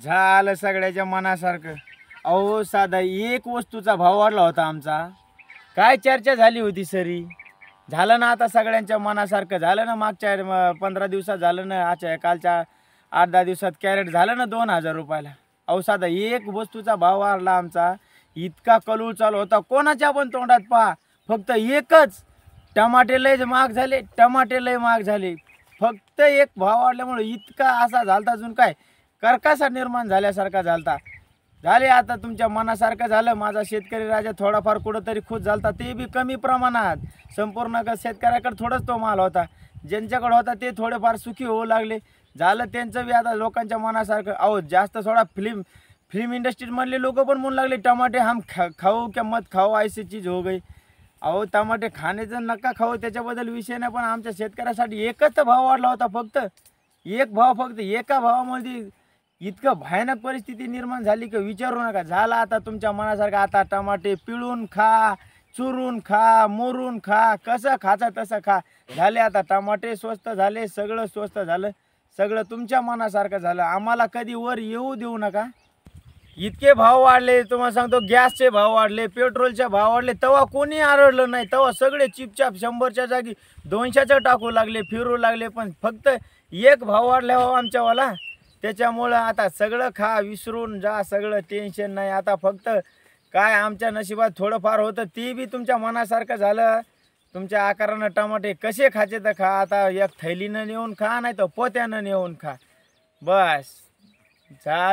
झालं सगळ्याच्या मनासारखं अहो साधा एक वस्तूचा भाव वाढला होता आमचा काय चर्चा झाली होती सरी झालं ना आता सगळ्यांच्या मनासारखं झालं ना मागच्या पंधरा दिवसात झालं ना आजच्या कालच्या आठ दहा दिवसात कॅरेट झालं ना दोन हजार रुपयाला अहो साधा एक वस्तूचा भाव वाढला आमचा इतका कलूळ चालू होता कोणाच्या पण तोंडात पहा फक्त एकच टमाटे लय महाग झाले टमाटे लय महाग झाले फक्त एक भाव वाढल्यामुळे इतका असा झाला अजून काय कर्कासा निर्माण झाल्यासारखा झालता झाले आता तुमच्या मनासारखं झालं माझा शेतकरी राजा थोडाफार कुठंतरी खुश झालता ते बी कमी प्रमाणात संपूर्ण शेतकऱ्याकडे थोडंच तो माल होता ज्यांच्याकडे होता ते थोडेफार सुखी होऊ लागले झालं त्यांचं बी आता लोकांच्या मनासारखं अहो जास्त थोडा फिल्म फिल्म इंडस्ट्रीमधले लोक पण म्हणू लागले टमाटे हम खा खाऊ किंवा मत खाऊ ऐसी चीज हो गई अहो टमाटे खाण्याचं नका खाऊ त्याच्याबद्दल विषय नाही पण आमच्या शेतकऱ्यासाठी एकच भाव वाढला होता फक्त एक भाव फक्त एका भावामध्ये इतकं भयानक परिस्थिती निर्माण झाली की विचारू नका झाला आता तुमच्या मनासारखं आता टमाटे पिळून खा चुरून खा मोरून खा कसं खाचा तसं खा झाले आता टमाटे स्वस्त झाले सगळं स्वस्त झालं सगळं तुमच्या मनासारखं झालं आम्हाला कधी वर येऊ देऊ नका इतके भाव वाढले तुम्हाला सांगतो गॅसचे भाव वाढले पेट्रोलचे भाव वाढले तेव्हा कोणी आरडलं नाही तेव्हा सगळे चिपचाप शंभरच्या जागी दोनशेचं टाकू लागले फिरू लागले पण फक्त एक भाव वाढल्यावर आमच्यावाला त्याच्यामुळं आता सगळं खा विसरून जा सगळं टेन्शन नाही आता फक्त काय आमच्या नशिबात थोडंफार होतं ते बी तुमच्या मनासारखं झालं तुमच्या आकारानं टमाटे कसे खाचे तर खा आता एक थैलीनं नेऊन खा नाही तर पोत्यानं नेऊन खा बस झालं